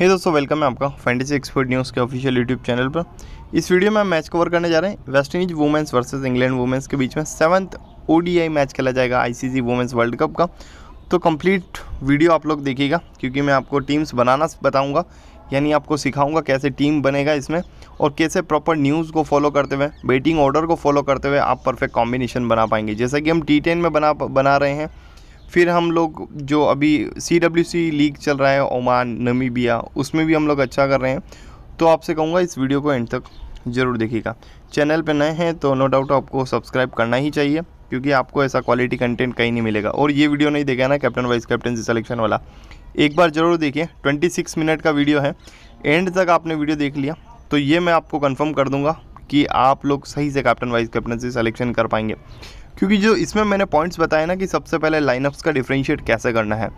हे दोस्तों वेलकम है आपका फैंटेसी एक्सपर्ट न्यूज़ के ऑफिशियल यूट्यूब चैनल पर इस वीडियो में हम मैच कवर करने जा रहे हैं West Indies women's versus England women's के बीच में सेवन्थ ओडीआई मैच खेला जाएगा आईसीसी वुमेंस वर्ल्ड कप का तो कंप्लीट वीडियो आप लोग देखिएगा क्योंकि मैं आपको टीम्स बनाना बताऊँगा यानी आपको सिखाऊंगा कैसे टीम बनेगा इसमें और कैसे प्रॉपर न्यूज़ को फॉलो करते हुए बैटिंग ऑर्डर को फॉलो करते हुए आप परफेक्ट कॉम्बिनेशन बना पाएंगे जैसा कि हम टी टेन में बना बना रहे हैं फिर हम लोग जो अभी सी डब्ल्यू सी लीग चल रहा है ओमान नमीबिया उसमें भी हम लोग अच्छा कर रहे हैं तो आपसे कहूँगा इस वीडियो को एंड तक ज़रूर देखिएगा चैनल पर नए हैं तो नो डाउट आपको सब्सक्राइब करना ही चाहिए क्योंकि आपको ऐसा क्वालिटी कंटेंट कहीं नहीं मिलेगा और ये वीडियो नहीं देखा ना कैप्टन वाइस कैप्टन से वाला एक बार ज़रूर देखिए सिक्स मिनट का वीडियो है एंड तक आपने वीडियो देख लिया तो ये मैं आपको कन्फर्म कर दूँगा कि आप लोग सही से कैप्टन वाइस कैप्टन से कर पाएंगे क्योंकि जो इसमें मैंने पॉइंट्स बताए ना कि सबसे पहले लाइनअप्स का डिफ्रेंशिएट कैसे करना है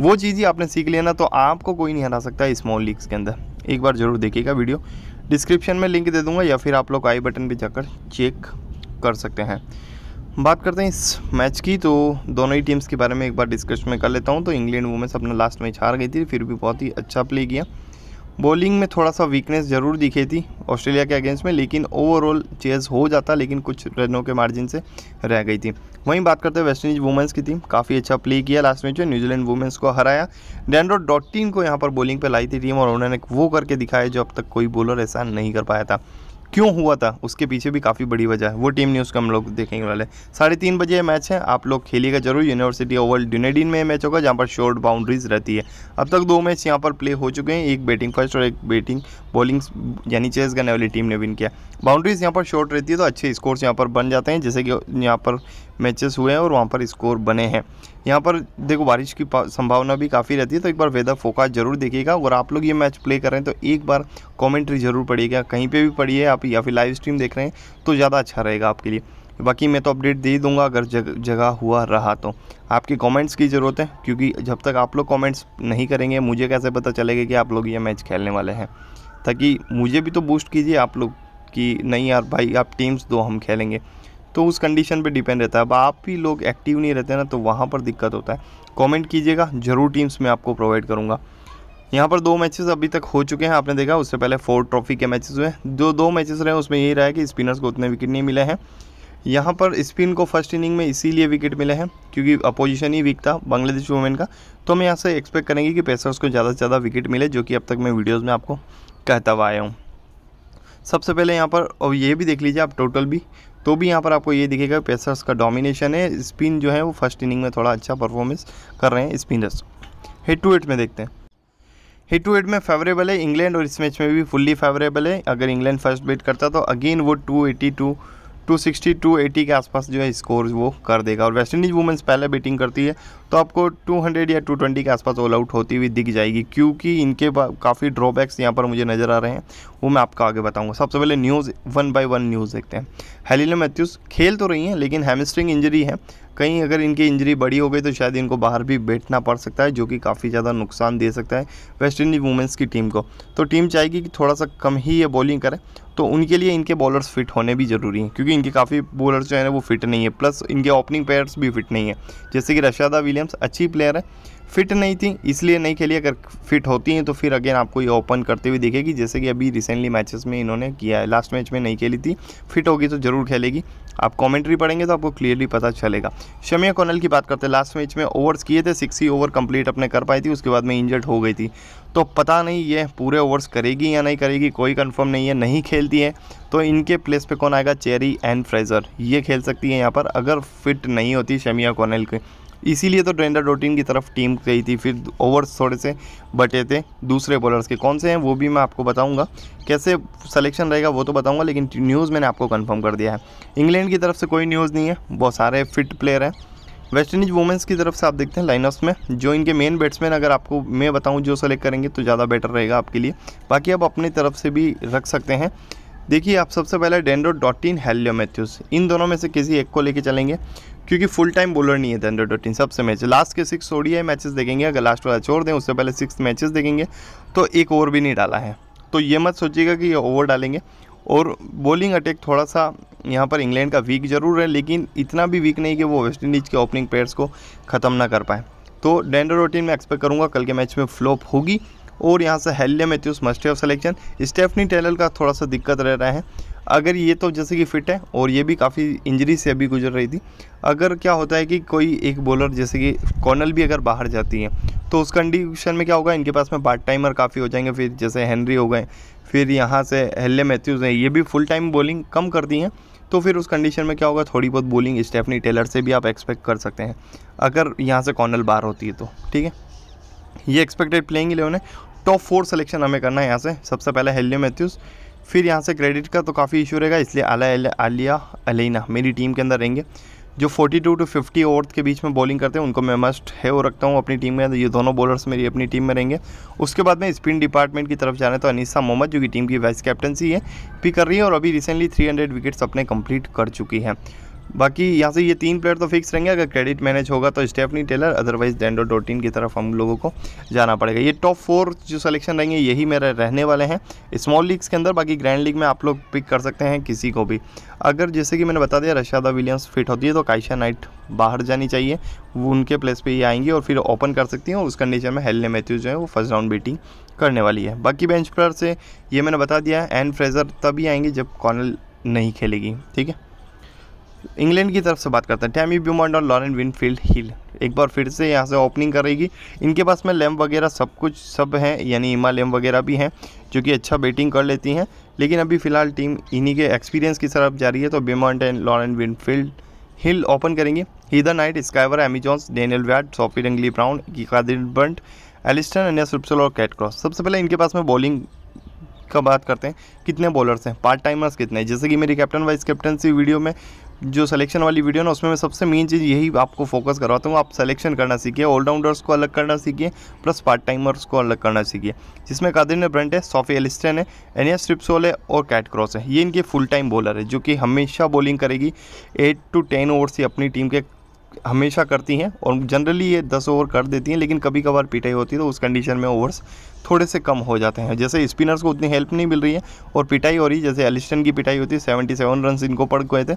वो चीज़ ही आपने सीख लिया ना तो आपको कोई नहीं हरा सकता स्मॉल लीग्स के अंदर एक बार ज़रूर देखिएगा वीडियो डिस्क्रिप्शन में लिंक दे दूंगा या फिर आप लोग आई बटन पर जाकर चेक कर सकते हैं बात करते हैं इस मैच की तो दोनों ही टीम्स के बारे में एक बार डिस्कशन में कर लेता हूँ तो इंग्लैंड वुमेंस अपना लास्ट मैच हार गई थी फिर भी बहुत ही अच्छा प्ले किया बॉलिंग में थोड़ा सा वीकनेस ज़रूर दिखी थी ऑस्ट्रेलिया के अगेंस्ट में लेकिन ओवरऑल चेज हो जाता लेकिन कुछ रनों के मार्जिन से रह गई थी वहीं बात करते हैं वेस्ट इंडीज़ वुमेंस की टीम काफ़ी अच्छा प्ले किया लास्ट मैच में न्यूजीलैंड वुमेंस को हराया डैंड्रो डॉटिन को यहाँ पर बॉलिंग पर लाई थी टीम और उन्होंने वो करके दिखाया जो अब तक कोई बॉलर ऐसा नहीं कर पाया था क्यों हुआ था उसके पीछे भी काफ़ी बड़ी वजह है वो टीम न्यूज़ का हम लोग देखेंगे वाले साढ़े तीन बजे ये मैच है आप लोग खेलिएगा जरूर यूनिवर्सिटी ओवल डूनेडिन में मैच होगा जहाँ पर शॉर्ट बाउंड्रीज रहती है अब तक दो मैच यहाँ पर प्ले हो चुके हैं एक बैटिंग फर्स्ट और एक बैटिंग बॉलिंग यानी चेस करने वाली टीम ने विन किया बाउंड्रीज यहाँ पर शॉर्ट रहती है तो अच्छे स्कोर्स यहाँ पर बन जाते हैं जैसे कि यहाँ पर मैचेस हुए हैं और वहाँ पर स्कोर बने हैं यहाँ पर देखो बारिश की संभावना भी काफ़ी रहती है तो एक बार वेदर फोकास जरूर देखिएगा और आप लोग ये मैच प्ले करें तो एक बार कमेंट्री जरूर पड़ेगा कहीं पे भी पढ़िए आप आप या फिर लाइव स्ट्रीम देख रहे हैं तो ज़्यादा अच्छा रहेगा आपके लिए बाकी मैं तो अपडेट दे ही दूंगा अगर जग, जगह हुआ रहा तो आपके कमेंट्स की ज़रूरत है क्योंकि जब तक आप लोग कमेंट्स नहीं करेंगे मुझे कैसे पता चलेगा कि आप लोग ये मैच खेलने वाले हैं ताकि मुझे भी तो बूस्ट कीजिए आप लोग कि नहीं यार भाई आप टीम्स दो हम खेलेंगे तो उस कंडीशन पे डिपेंड रहता है अब आप भी लोग एक्टिव नहीं रहते ना तो वहाँ पर दिक्कत होता है कॉमेंट कीजिएगा ज़रूर टीम्स मैं आपको प्रोवाइड करूँगा यहाँ पर दो मैचेस अभी तक हो चुके हैं आपने देखा उससे पहले फोर ट्रॉफी के मैचेस हुए जो दो मैचेस रहे उसमें यही रहा है कि स्पिनर्स को उतने विकेट नहीं मिले हैं यहाँ पर स्पिन को फर्स्ट इनिंग में इसीलिए विकेट मिले हैं क्योंकि अपोजिशन ही वीक था बांग्लादेश वुमेन का तो हम यहाँ से एक्सपेक्ट करेंगे कि पेसर्स को ज़्यादा से ज़्यादा विकेट मिले जो कि अब तक मैं वीडियोज़ में आपको कहता हुआ आया हूँ सबसे पहले यहाँ पर और ये भी देख लीजिए आप टोटल भी तो भी यहाँ पर आपको ये दिखेगा पेसर्स का डोमिनेशन है स्पिन जो है वो फर्स्ट इनिंग में थोड़ा अच्छा परफॉर्मेंस कर रहे हैं स्पिनर्स हेड टू हेड में देखते हैं हिट टू हिट में फेवरेबल है इंग्लैंड और इस मैच में भी फुल्ली फेवरेबल है अगर इंग्लैंड फर्स्ट बैट करता तो अगेन वो 282 260 280 के आसपास जो है स्कोर वो कर देगा और वेस्ट इंडीज़ वुमेंस पहले बैटिंग करती है तो आपको 200 या 220 के आसपास ऑल आउट होती हुई दिख जाएगी क्योंकि इनके काफ़ी ड्रॉबैक्स यहाँ पर मुझे नज़र आ रहे हैं वो मैं आपको आगे बताऊँगा सबसे पहले news one by one news देखते हैं हेलिना मैथ्यूस खेल तो रही हैं लेकिन हेमस्ट्रिंग इंजरी है कहीं अगर इनकी इंजरी बड़ी हो गई तो शायद इनको बाहर भी बैठना पड़ सकता है जो कि काफ़ी ज़्यादा नुकसान दे सकता है वेस्ट इंडीज़ वुमेंस की टीम को तो टीम चाहेगी कि थोड़ा सा कम ही ये बॉलिंग करें तो उनके लिए इनके बॉलर्स फिट होने भी ज़रूरी हैं क्योंकि इनके काफ़ी बॉलर्स जो है वो फिट नहीं है प्लस इनके ओपनिंग प्लेयर्स भी फिट नहीं है जैसे कि रशादा विलियम विलियम्स अच्छी प्लेयर है फिट नहीं थी इसलिए नहीं खेली अगर फिट होती हैं तो फिर अगेन आपको ये ओपन करते हुए दिखेगी जैसे कि अभी रिसेंटली मैचेस में इन्होंने किया है लास्ट मैच में नहीं खेली थी फिट होगी तो ज़रूर खेलेगी आप कमेंट्री पढ़ेंगे तो आपको क्लियरली पता चलेगा शमिया कोनल की बात करते हैं लास्ट मैच में ओवर्स किए थे सिक्स ओवर कम्प्लीट अपने कर पाई थी उसके बाद में इंजर्ड हो गई थी तो पता नहीं ये पूरे ओवर्स करेगी या नहीं करेगी कोई कन्फर्म नहीं है नहीं खेलती है तो इनके प्लेस पर कौन आएगा चेरी एंड फ्रेजर ये खेल सकती है यहाँ पर अगर फिट नहीं होती शमिया कोनल की इसीलिए तो ड्रेंडर डोटिन की तरफ टीम गई थी फिर ओवर्स थोड़े से बटे थे दूसरे बॉलर्स के कौन से हैं वो भी मैं आपको बताऊंगा कैसे सिलेक्शन रहेगा वो तो बताऊंगा लेकिन न्यूज़ मैंने आपको कंफर्म कर दिया है इंग्लैंड की तरफ से कोई न्यूज़ नहीं है बहुत सारे फिट प्लेयर हैं वेस्ट इंडीज वुमेंस की तरफ से आप देखते हैं लाइनअप्स में जो इनके मेन बैट्समैन अगर आपको मैं बताऊँ जो सेलेक्ट करेंगे तो ज़्यादा बेटर रहेगा आपके लिए बाकी आप अपनी तरफ से भी रख सकते हैं देखिए आप सबसे पहले डेंडो डॉटिन हेलियो मैथ्यूज इन दोनों में से किसी एक को लेके चलेंगे क्योंकि फुल टाइम बॉलर नहीं है धनर तो डोटिन सबसे मैच लास्ट के सिक्स है मैचेस देखेंगे अगर लास्ट वाला छोड़ दें उससे पहले सिक्स मैचेस देखेंगे तो एक ओवर भी नहीं डाला है तो ये मत सोचिएगा कि ये ओवर डालेंगे और बॉलिंग अटैक थोड़ा सा यहाँ पर इंग्लैंड का वीक जरूर है लेकिन इतना भी वीक नहीं कि वो वेस्ट इंडीज़ के ओपनिंग प्लेयर्स को ख़त्म ना कर पाए तो डेंडर रोटीन में एक्सपेक्ट करूँगा कल के मैच में फ्लॉप होगी और यहाँ से Hayley Matthews must of selection Stafanie Taylor का थोड़ा सा दिक्कत रह रहा है अगर ये तो जैसे कि फिट है और ये भी काफ़ी इंजरी से अभी गुजर रही थी अगर क्या होता है कि कोई एक बॉलर जैसे कि कॉर्नल भी अगर बाहर जाती है तो उस कंडीशन में क्या होगा इनके पास में पार्ट टाइमर काफ़ी हो जाएंगे फिर जैसे हेनरी हो गए फिर यहाँ से हेल्ले मैथ्यूज़ हैं ये भी फुल टाइम बॉलिंग कम करती हैं तो फिर उस कंडीशन में क्या होगा थोड़ी बहुत बॉलिंग स्टेफनी टेलर से भी आप एक्सपेक्ट कर सकते हैं अगर यहाँ से कॉर्नल बाहर होती है तो ठीक है ये एक्सपेक्टेड प्लेइंग इलेवन है टॉप फोर सेलेक्शन हमें करना है यहाँ से सबसे पहले हेल्ले मैथ्यूज़ फिर यहाँ से क्रेडिट का तो काफ़ी इशू रहेगा इसलिए आला आलिया अलीना मेरी टीम के अंदर रहेंगे जो 42 टू 50 ओवर के बीच में बॉलिंग करते हैं उनको मैं मस्ट है वो रखता हूँ अपनी टीम में ये दोनों बॉलर्स मेरी अपनी टीम में रहेंगे उसके बाद में स्पिन डिपार्टमेंट की तरफ जाने तो अनिसा मोहम्मद जो कि टीम की वाइस कैप्टनसी है पिक कर रही है और अभी रिसेंटली 300 विकेट्स अपने कंप्लीट कर चुकी हैं बाकी यहाँ से ये तीन प्लेयर तो फिक्स रहेंगे अगर क्रेडिट मैनेज होगा तो Stafanie Taylor otherwise Deandra Dottin की तरफ हम लोगों को जाना पड़ेगा ये टॉप फोर जो सिलेक्शन रहेंगे यही मेरे रहने वाले हैं स्मॉल लीग्स के अंदर बाकी ग्रैंड लीग में आप लोग पिक कर सकते हैं किसी को भी अगर जैसे कि मैंने बता दिया रशादा विलियम्स फिट होती है तो काइशा नाइट बाहर जानी चाहिए वो उनके प्लेस पर ही आएंगी और फिर ओपन कर सकती हैं उस कंडीशन में हेलने मैथ्यूज जो है वो फर्स्ट राउंड बेटिंग करने वाली है बाकी बेंच पर से ये मैंने बता दिया एन फ्रेजर तभी आएंगे जब कॉर्नल नहीं खेलेगी ठीक है इंग्लैंड की तरफ से बात करते हैं टैमी ब्यूमंड और लॉरेंट विनफील्ड हिल एक बार फिर से यहाँ से ओपनिंग करेगी इनके पास में लैम्प वगैरह सब कुछ सब हैं यानी इमा लैम्प वगैरह भी हैं जो कि अच्छा बैटिंग कर लेती हैं लेकिन अभी फ़िलहाल टीम इन्हीं के एक्सपीरियंस की तरफ जा रही है तो Beaumont and Lauren Winfield Hill open करेंगे Heather Knight Sciver Amy Jones Danielle Wyatt Sophie रंगली ब्राउन कीकादिर बंट एलिस्टन अन्य सुप्सल और कैट क्रॉस सबसे पहले इनके पास में बॉलिंग का बात करते हैं कितने बॉलर्स हैं पार्ट टाइमर्स कितने जैसे कि मेरी कैप्टन वाइस कैप्टनसी वीडियो में जो सिलेक्शन वाली वीडियो ना उसमें मैं सबसे मेन चीज़ यही आपको फोकस करवाता हूँ आप सिलेक्शन करना सीखिए ऑलराउंडर्स को अलग करना सीखिए प्लस पार्ट टाइमर्स को अलग करना सीखिए जिसमें कादिर ब्रंट है सॉफी एलिस्टन है एनिया स्ट्रिप्सोल है और कैट क्रॉस है ये इनके फुल टाइम बॉलर है जो कि हमेशा बॉलिंग करेगी एट टू टेन ओवर्स ही अपनी टीम के हमेशा करती हैं और जनरली ये दस ओवर कर देती हैं लेकिन कभी कभार पिटाई होती है तो उस कंडीशन में ओवर्स थोड़े से कम हो जाते हैं जैसे स्पिनर्स को उतनी हेल्प नहीं मिल रही है और पिटाई हो रही है जैसे एलिस्टन की पिटाई होती है सेवेंटी सेवन रन इनको पड़ गए थे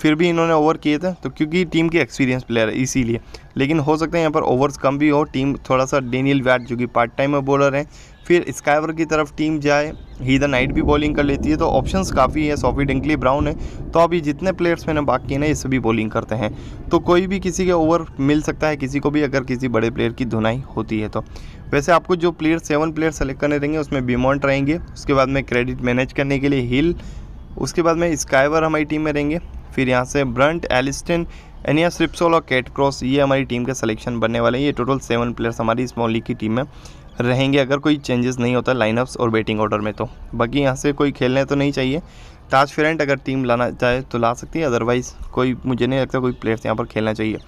फिर भी इन्होंने ओवर किए थे तो क्योंकि टीम के एक्सपीरियंस प्लेयर है इसीलिए लेकिन हो सकता है यहाँ पर ओवर्स कम भी हो टीम थोड़ा सा डेनियल वैट जो कि पार्ट टाइम में बॉलर हैं फिर स्काईवर की तरफ टीम जाए ही द नाइट भी बॉलिंग कर लेती है तो ऑप्शंस काफ़ी है सॉफी डिंकली ब्राउन है तो अभी जितने प्लेयर्स मैंने बाकी ना ये सभी बॉलिंग करते हैं तो कोई भी किसी के ओवर मिल सकता है किसी को भी अगर किसी बड़े प्लेयर की धुनाई होती है तो वैसे आपको जो प्लेयर सेवन प्लेयर सेलेक्ट करने रहेंगे उसमें बीमॉन्ट रहेंगे उसके बाद में क्रेडिट मैनेज करने के लिए हिल उसके बाद में स्काईवर हमारी टीम में रहेंगे फिर यहाँ से ब्रंट एलिस्टन एनिया स्रिप्सोल और कैट क्रॉस ये हमारी टीम के सिलेक्शन बनने वाले हैं ये टोटल सेवन प्लेयर्स हमारी स्मॉल लीग की टीम में रहेंगे अगर कोई चेंजेस नहीं होता लाइनअप्स और बैटिंग ऑर्डर में तो बाकी यहाँ से कोई खेलने तो नहीं चाहिए ताज फ्रेंट अगर टीम लाना चाहे तो ला सकती है अदरवाइज़ कोई मुझे नहीं लगता कोई प्लेयर्स यहाँ पर खेलना चाहिए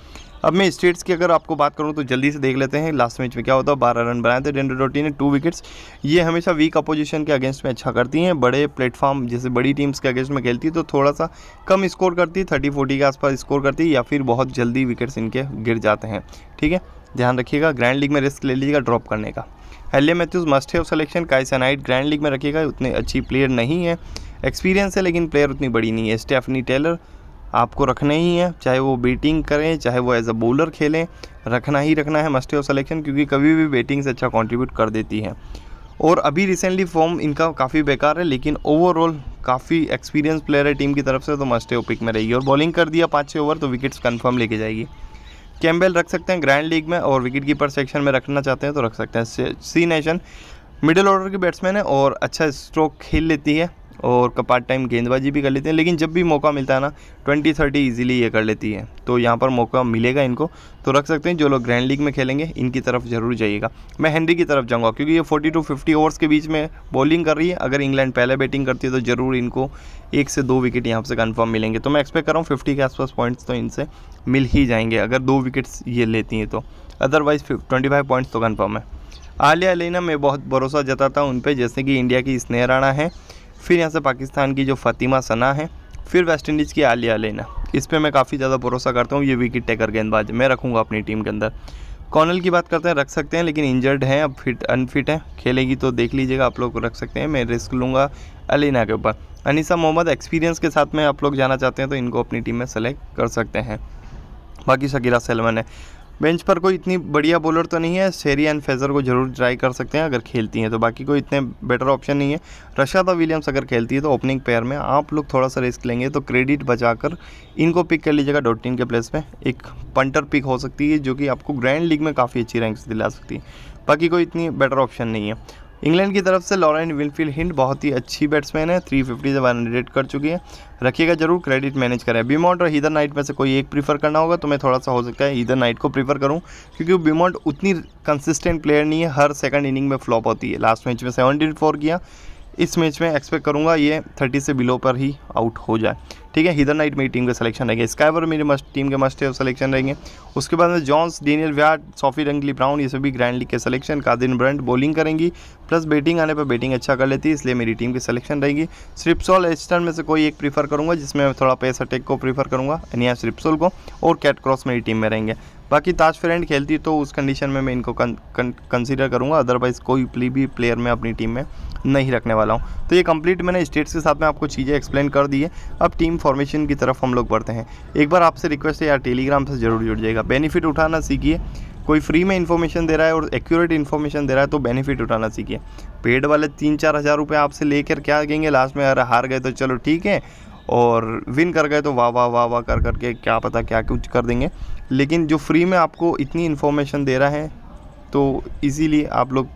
अब मैं स्टेट्स की अगर आपको बात करूँ तो जल्दी से देख लेते हैं लास्ट मैच में क्या होता है बारह रन बनाए थे डेंडो डोटी ने टू विकेट्स ये हमेशा वीक अपोजिशन के अगेंस्ट में अच्छा करती हैं बड़े प्लेटफॉर्म जैसे बड़ी टीम्स के अगेंस्ट में खेलती है तो थोड़ा सा कम स्कोर करती है थर्टी फोर्टी के आसपास स्कोर करती है या फिर बहुत जल्दी विकेट्स इनके गिर जाते हैं ठीक है ध्यान रखिएगा ग्रैंड लीग में रिस्क ले लीजिएगा ड्रॉप करने का एल मैथ्यूज मस्ट है ऑफ सिलेक्शन काई ग्रैंड लीग में रखिएगा उतने अच्छी प्लेयर नहीं है एक्सपीरियंस है लेकिन प्लेयर उतनी बड़ी नहीं है स्टेफनी टेलर आपको रखना ही है चाहे वो बैटिंग करें चाहे वो एज अ बॉलर खेलें रखना ही रखना है मस्ट ऑफ सिलेक्शन क्योंकि कभी भी बैटिंग से अच्छा कॉन्ट्रीब्यूट कर देती है और अभी रिसेंटली फॉर्म इनका काफ़ी बेकार है लेकिन ओवरऑल काफ़ी एक्सपीरियंस प्लेयर है टीम की तरफ से तो मस्ट पिक में रहेगी और बॉलिंग कर दिया पाँच छः ओवर तो विकेट्स कन्फर्म लेके जाएगी कैम्बेल रख सकते हैं ग्रैंड लीग में और विकेट कीपर सेक्शन में रखना चाहते हैं तो रख सकते हैं सी नेशन मिडिल ऑर्डर की बैट्समैन है और अच्छा स्ट्रोक खेल लेती है और पार्ट टाइम गेंदबाजी भी कर लेते हैं लेकिन जब भी मौका मिलता है ना ट्वेंटी थर्टी ईजिली ये कर लेती है तो यहाँ पर मौका मिलेगा इनको तो रख सकते हैं जो लोग ग्रैंड लीग में खेलेंगे इनकी तरफ ज़रूर जाइएगा मैं हेनरी की तरफ जाऊँगा क्योंकि ये फोर्टी टू फिफ्टी ओवर्स के बीच में बॉलिंग कर रही है अगर इंग्लैंड पहले बैटिंग करती है तो ज़रूर इनको एक से दो विकेट यहाँ से कन्फर्म मिलेंगे तो मैं एक्सपेक्ट कर रहा हूँ फिफ्टी के आसपास पॉइंट्स तो इनसे मिल ही जाएंगे अगर दो विकेट्स ये लेती हैं तो अदरवाइज़ ट्वेंटी फाइव पॉइंट्स तो कन्फर्म है आलिया अलीना मैं बहुत भरोसा जताता हूँ उन पर जैसे कि इंडिया की स्नेह राणा है फिर यहाँ से पाकिस्तान की जो फ़तिमा सना है फिर वेस्ट इंडीज़ की आलिया लेना इस पर मैं काफ़ी ज़्यादा भरोसा करता हूँ ये विकेट टेकर गेंदबाज मैं रखूँगा अपनी टीम के अंदर कॉर्नल की बात करते हैं रख सकते हैं लेकिन इंजर्ड हैं अब फिट अनफिट हैं खेलेगी तो देख लीजिएगा आप लोग रख सकते हैं मैं रिस्क लूँगा अलीना के ऊपर अनिसा मोहम्मद एक्सपीरियंस के साथ में आप लोग जाना चाहते हैं तो इनको अपनी टीम में सेलेक्ट कर सकते हैं बाकी शकीरा सलमान है बेंच पर कोई इतनी बढ़िया बॉलर तो नहीं है शेरी एंड फेजर को जरूर ट्राई कर सकते हैं अगर खेलती हैं तो बाकी कोई इतने बेटर ऑप्शन नहीं है रशादा विलियम्स अगर खेलती है तो ओपनिंग पेयर में आप लोग थोड़ा सा रिस्क लेंगे तो क्रेडिट बचाकर इनको पिक कर लीजिएगा डॉट के प्लेस में एक पंटर पिक हो सकती है जो कि आपको ग्रैंड लीग में काफ़ी अच्छी रैंक्स दिला सकती है बाकी कोई इतनी बेटर ऑप्शन नहीं है इंग्लैंड की तरफ से लॉरेन विनफील्ड हिंड बहुत ही अच्छी बैट्समैन है थ्री फिफ्टी से वन हंड्रेड कर चुकी है रखिएगा जरूर क्रेडिट मैनेज करें बीमोट और हीदर नाइट में से कोई एक प्रीफर करना होगा तो मैं थोड़ा सा हो सकता है हीदर नाइट को प्रीफर करूँ क्योंकि बीमोट उतनी कंसिस्टेंट प्लेयर नहीं है हर सेकंड इनिंग में फ्लॉप होती है लास्ट मैच में सेवनटीन फोर किया इस मैच में एक्सपेक्ट करूँगा ये थर्टी से बिलो पर ही आउट हो जाए ठीक है हिदर नाइट मेरी टीम के सिलेक्शन रहेंगे स्काइवर मेरी मस्ट टीम के मस्ट है सिलेक्शन रहेंगे उसके बाद में जॉन्स डेनियल व्याट सॉफी रंगली ब्राउन ये सभी ग्रैंड लीग के सिलेक्शन कादिन ब्रंट बॉलिंग करेंगी प्लस बैटिंग आने पर बैटिंग अच्छा कर लेती है इसलिए मेरी टीम की सिलेक्शन रहेगी स्रिप्सॉल एस्टर्न में से कोई एक प्रीफर करूँगा जिसमें मैं थोड़ा पेस टेक को प्रीफर करूँगा एनिया स्रिप्सॉल को और कैट क्रॉस मेरी टीम में रहेंगे बाकी ताज फ्रेंड खेलती तो उस कंडीशन में मैं इनको कंसीडर करूँगा अदरवाइज़ कोई प्ली भी प्लेयर मैं अपनी टीम में नहीं रखने वाला हूँ तो ये कंप्लीट मैंने स्टेट्स के साथ में आपको चीज़ें एक्सप्लेन कर दी है अब टीम इन्फॉर्मेशन की तरफ हम लोग बढ़ते हैं एक बार आपसे रिक्वेस्ट है यार टेलीग्राम से ज़रूर जुड़ जाएगा बेनिफिट उठाना सीखिए कोई फ्री में इन्फॉर्मेशन दे रहा है और एक्यूरेट इन्फॉर्मेशन दे रहा है तो बेनिफिट उठाना सीखिए पेड वाले तीन चार हज़ार रुपये आपसे लेकर क्या कहेंगे लास्ट में अगर हार गए तो चलो ठीक है और विन कर गए तो वाह वाह वाह वाह कर करके क्या पता क्या कुछ कर देंगे लेकिन जो फ्री में आपको इतनी इन्फॉर्मेशन दे रहा है तो इजीली आप लोग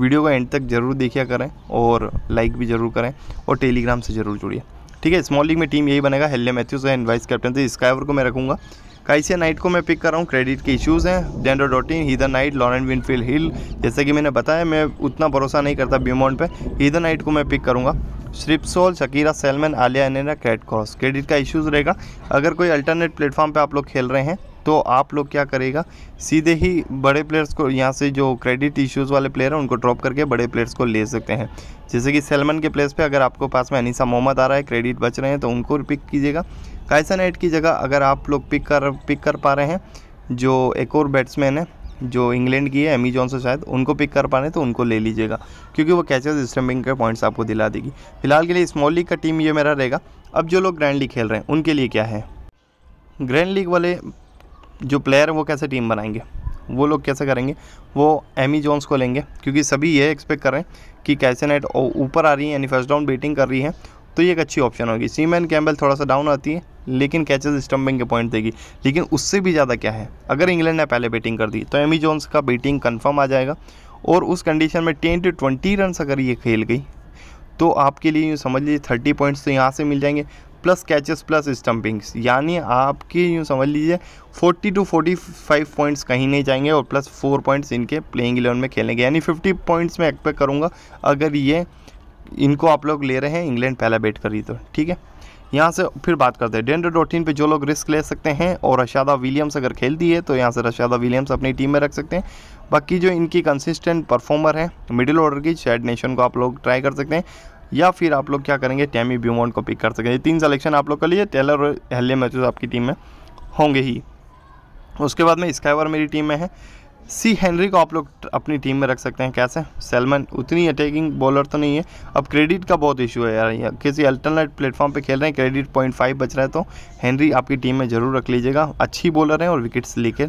वीडियो का एंड तक ज़रूर देखिया करें और लाइक भी ज़रूर करें और टेलीग्राम से ज़रूर जुड़िए ठीक है स्मॉल लीग में टीम यही बनेगा Hayley Matthews and vice captain थे स्काइवर को मैं रखूँगा काइसिया नाइट को मैं पिक कर रहा हूँ क्रेडिट के इश्यूज़ हैं Deandra Dottin Heather Knight Lauren Winfield Hill जैसे कि मैंने बताया मैं उतना भरोसा नहीं करता बीमोंट पे हीदर नाइट को मैं पिक करूँगा स्ट्रिपसोल शकीरा सेलमैन आलिया एनेरा कैट क्रॉस क्रेडिट का इश्यूज़ रहेगा अगर कोई अल्टरनेट प्लेटफॉर्म पे आप लोग खेल रहे हैं तो आप लोग क्या करेगा सीधे ही बड़े प्लेयर्स को यहाँ से जो क्रेडिट इश्यूज़ वाले प्लेयर हैं उनको ड्रॉप करके बड़े प्लेयर्स को ले सकते हैं जैसे कि सेलमन के प्लेस पे अगर आपको पास में अनिसा मोहम्मद आ रहा है क्रेडिट बच रहे हैं तो उनको पिक कीजिएगा कायसन एड की जगह अगर आप लोग पिक कर पिक कर पा रहे हैं जो एक और बैट्समैन है जो इंग्लैंड की है एमी से शायद उनको पिक कर पा रहे हैं तो उनको ले लीजिएगा क्योंकि वो कैचे स्टम्पिंग के पॉइंट्स आपको दिला देगी फिलहाल के लिए स्मॉल लीग का टीम ये मेरा रहेगा अब जो लोग ग्रैंड लीग खेल रहे हैं उनके लिए क्या है ग्रैंड लीग वाले जो प्लेयर हैं वो कैसे टीम बनाएंगे वो लोग कैसे करेंगे वो एमी जोन्स को लेंगे क्योंकि सभी ये एक्सपेक्ट कर रहे हैं कि कैसे नेट ऊपर आ रही है यानी फर्स्ट डाउन बेटिंग कर रही है तो ये एक अच्छी ऑप्शन होगी सीमैन कैम्बल थोड़ा सा डाउन आती है लेकिन कैचेज स्टम्पिंग के पॉइंट देगी लेकिन उससे भी ज़्यादा क्या है अगर इंग्लैंड ने पहले बैटिंग कर दी तो एमी जोन्स का बैटिंग कन्फर्म आ जाएगा और उस कंडीशन में टेन टू ट्वेंटी रन अगर ये खेल गई तो आपके लिए यूँ समझ लीजिए थर्टी पॉइंट्स तो यहाँ से मिल जाएंगे प्लस कैचेस प्लस स्टम्पिंग्स यानी आपके यूँ समझ लीजिए 40 टू 45 पॉइंट्स कहीं नहीं जाएंगे और प्लस फोर पॉइंट्स इनके प्लेइंग इलेवन में खेलेंगे यानी 50 पॉइंट्स में एक्सपेक्ट करूँगा अगर ये इनको आप लोग ले रहे हैं इंग्लैंड पहला बैट करी तो ठीक है यहाँ से फिर बात करते हैं डेंडर डोटीन पे जो लोग रिस्क ले सकते हैं और रशादा विलियम्स अगर खेलती है तो यहाँ से रशादा विलियम्स अपनी टीम में रख सकते हैं बाकी जो इनकी कंसिस्टेंट परफॉर्मर है मिडिल ऑर्डर की शायद नेशन को आप लोग ट्राई कर सकते हैं या फिर आप लोग क्या करेंगे टैमी ब्यूमॉन्ट को पिक कर सकेंगे तीन सलेक्शन आप लोग के लिए टेलर और हेल्ले मैचेज आपकी टीम में होंगे ही उसके बाद में स्काईवर मेरी टीम में है सी हेनरी को आप लोग अपनी टीम में रख सकते हैं कैसे सेलमन उतनी अटैकिंग बॉलर तो नहीं है अब क्रेडिट का बहुत इशू है यार या किसी अल्टरनेट प्लेटफॉर्म पे खेल रहे हैं क्रेडिट पॉइंट फाइव बच रहा है तो हेनरी आपकी टीम में ज़रूर रख लीजिएगा अच्छी बॉलर हैं और विकेट्स लेके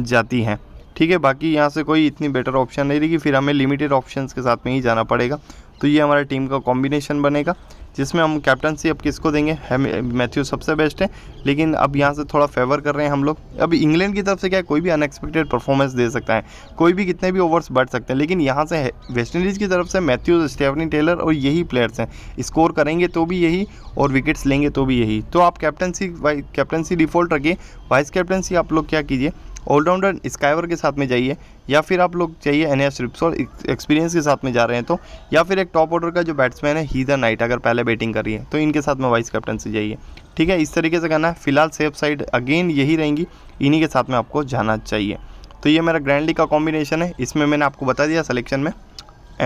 जाती हैं ठीक है बाकी यहाँ से कोई इतनी बेटर ऑप्शन नहीं रहेगी फिर हमें लिमिटेड ऑप्शन के साथ में ही जाना पड़ेगा तो ये हमारा टीम का कॉम्बिनेशन बनेगा जिसमें हम कैप्टनसी अब किसको देंगे मैथ्यू सबसे बेस्ट है लेकिन अब यहाँ से थोड़ा फेवर कर रहे हैं हम लोग अब इंग्लैंड की तरफ से क्या है कोई भी अनएक्सपेक्टेड परफॉर्मेंस दे सकता है कोई भी कितने भी ओवर्स बढ़ सकते हैं लेकिन यहाँ से वेस्ट इंडीज़ की तरफ से मैथ्यूज स्टेफनी टेलर और यही प्लेयर्स हैं स्कोर करेंगे तो भी यही और विकेट्स लेंगे तो भी यही तो आप कैप्टनसी कैप्टनसी डिफ़ॉल्ट रखिए वाइस कैप्टनसी आप लोग क्या कीजिए ऑलराउंडर स्काईवर के साथ में जाइए या फिर आप लोग चाहिए एन एस और एक्सपीरियंस के साथ में जा रहे हैं तो या फिर एक टॉप ऑर्डर का जो बैट्समैन है ही द नाइट अगर पहले बैटिंग कर रही है तो इनके साथ में वाइस कैप्टन से जाइए ठीक है इस तरीके से करना है फिलहाल सेफ साइड अगेन यही रहेंगी इन्हीं के साथ में आपको जाना चाहिए तो ये मेरा ग्रैंड लीग का कॉम्बिनेशन है इसमें मैंने आपको बता दिया सलेक्शन में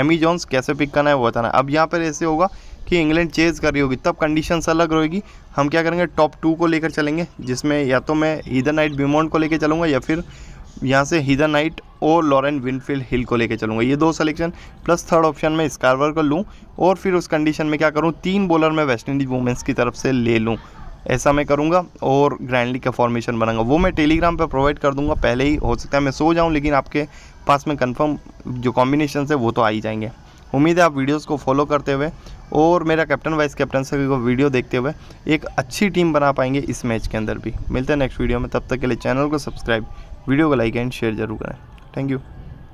एमी जॉन्स कैसे पिक करना है वो बताना अब यहाँ पर ऐसे होगा कि इंग्लैंड चेज कर रही होगी तब कंडीशंस अलग रहेगी हम क्या करेंगे टॉप टू को लेकर चलेंगे जिसमें या तो मैं हीदर नाइट बिमोंड को लेकर चलूँगा या फिर यहाँ से हीदर नाइट और लॉरेन विनफील्ड हिल को लेकर चलूँगा ये दो सलेक्शन प्लस थर्ड ऑप्शन में स्कारवर को लूँ और फिर उस कंडीशन में क्या करूँ तीन बॉलर मैं वेस्ट इंडीज़ वुमेंस की तरफ से ले लूँ ऐसा मैं करूँगा और ग्रैंडली का फॉर्मेशन बनाऊंगा वो मैं टेलीग्राम पर प्रोवाइड कर दूँगा पहले ही हो सकता है मैं सो जाऊँ लेकिन आपके पास में कंफर्म जो कॉम्बिनेशन है वो तो आ ही जाएंगे उम्मीद है आप वीडियोस को फॉलो करते हुए और मेरा कैप्टन वाइस कैप्टन सभी को वीडियो देखते हुए एक अच्छी टीम बना पाएंगे इस मैच के अंदर भी मिलते हैं नेक्स्ट वीडियो में तब तक के लिए चैनल को सब्सक्राइब वीडियो को लाइक एंड शेयर जरूर करें थैंक यू